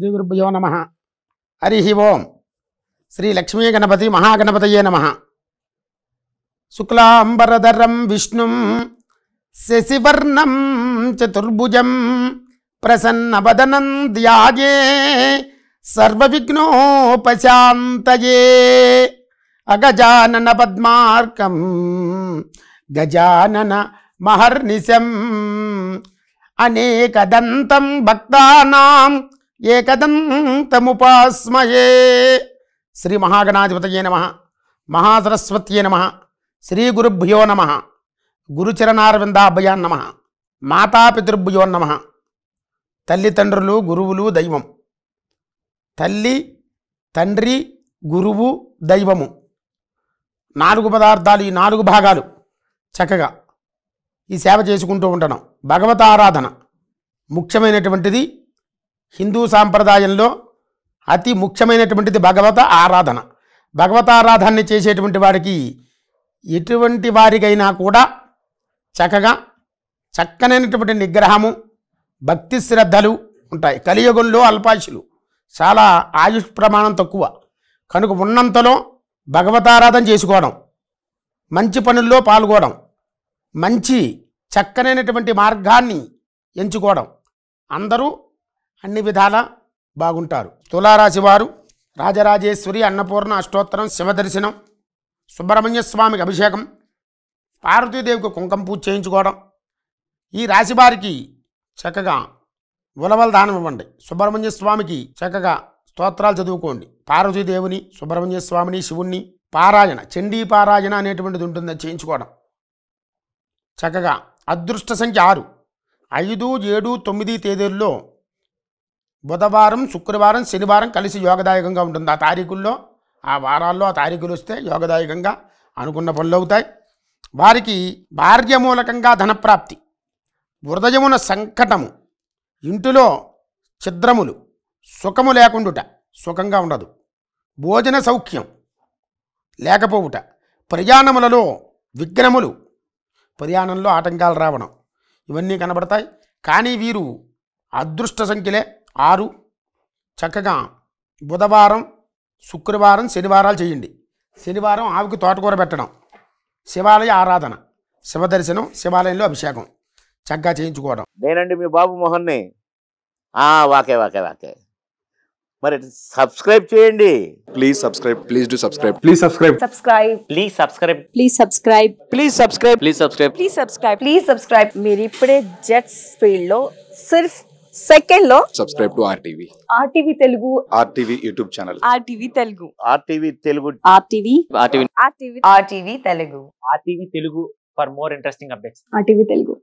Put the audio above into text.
శ్రీ గురుభ్యో నమ హరి ఓం శ్రీ లక్ష్మీ గణపతి మహాగణపతయే నమ శుక్లాంబరధరం విష్ణుం శశివర్ణం చతుర్భుజం ప్రసన్నవదనం ధ్యాయే సర్వవిఘ్నోపశాంతయే అగజానన పద్మార్కం గజానన మహర్నిశం అనేకదంతం భక్తానాం ఏ కదంతముపాస్మయే శ్రీ మహాగణాధిపతయే నమ మహాసరస్వత్యే నమ శ్రీ గురుభ్యో నమ గురుచరణారవిందాభయా నమ మాతాపితృభ్యో నమ తల్లిదండ్రులు గురువులు దైవం తల్లి తండ్రి గురువు దైవము నాలుగు పదార్థాలు ఈ నాలుగు భాగాలు చక్కగా ఈ సేవ చేసుకుంటూ ఉంటాను భగవత ఆరాధన ముఖ్యమైనటువంటిది హిందూ సాంప్రదాయంలో అతి ముఖ్యమైనటువంటిది భగవత ఆరాధన భగవత ఆరాధనని చేసేటువంటి వాడికి ఎటువంటి వారికైనా కూడా చక్కగా చక్కనైనటువంటి నిగ్రహము భక్తి శ్రద్ధలు ఉంటాయి కలియుగంలో అల్పాయుషులు చాలా ఆయుష్ ప్రమాణం తక్కువ కనుక ఉన్నంతలో భగవతారాధన చేసుకోవడం మంచి పనుల్లో పాల్గొనడం మంచి చక్కనైనటువంటి మార్గాన్ని ఎంచుకోవడం అందరూ అన్ని విధాల బాగుంటారు తులారాశి వారు రాజరాజేశ్వరి అన్నపూర్ణ అష్టోత్తరం శివదర్శనం సుబ్రహ్మణ్య స్వామికి అభిషేకం పార్వతీదేవికి కుంకం పూజ చేయించుకోవడం ఈ రాశి వారికి చక్కగా ఉలవల దానం ఇవ్వండి సుబ్రహ్మణ్య స్వామికి చక్కగా స్తోత్రాలు చదువుకోండి పార్వతీదేవుని సుబ్రహ్మణ్య స్వామిని శివుణ్ణి పారాయణ చండీ పారాయణ అనేటువంటిది ఉంటుంది చేయించుకోవడం చక్కగా అదృష్ట సంఖ్య ఆరు ఐదు ఏడు తొమ్మిది తేదీల్లో బుధవారం శుక్రవారం శనివారం కలిసి యోగదాయకంగా ఉంటుంది ఆ తారీఖుల్లో ఆ వారాల్లో ఆ తారీఖులు వస్తే యోగదాయకంగా అనుకున్న పనులు అవుతాయి వారికి భార్య మూలకంగా ధనప్రాప్తి హృదయమున సంకటము ఇంటిలో ఛిద్రములు సుఖము లేకుండుట సుఖంగా ఉండదు భోజన సౌఖ్యం లేకపోవుట ప్రయాణములలో విఘ్నములు ప్రయాణంలో ఆటంకాలు రావడం ఇవన్నీ కనబడతాయి కానీ వీరు అదృష్ట సంఖ్యలే ఆరు చక్కగా బుధవారం శుక్రవారం శనివారాలు చేయండి శనివారం ఆవుకి తోటకూర పెట్టడం శివాలయ ఆరాధన శివ దర్శనం శివాలయంలో అభిషేకం చక్కగా చేయించుకోవడం నేనండి మీ బాబు మోహన్ని వాకే వాకే వాకే మరి సబ్స్క్రైబ్ చేయండి please subscribe please to subscribe please subscribe subscribe please subscribe please subscribe please subscribe please subscribe please subscribe please subscribe మీరు ఇప్పుడే జెట్స్ ఫీల్డ్ లో సిర్ఫ్ సెకండ్ లో subscribe to RTV RTV Telugu RTV YouTube channel RTV Telugu RTV Telugu RTV RTV RTV RTV Telugu RTV Telugu for more interesting updates RTV Telugu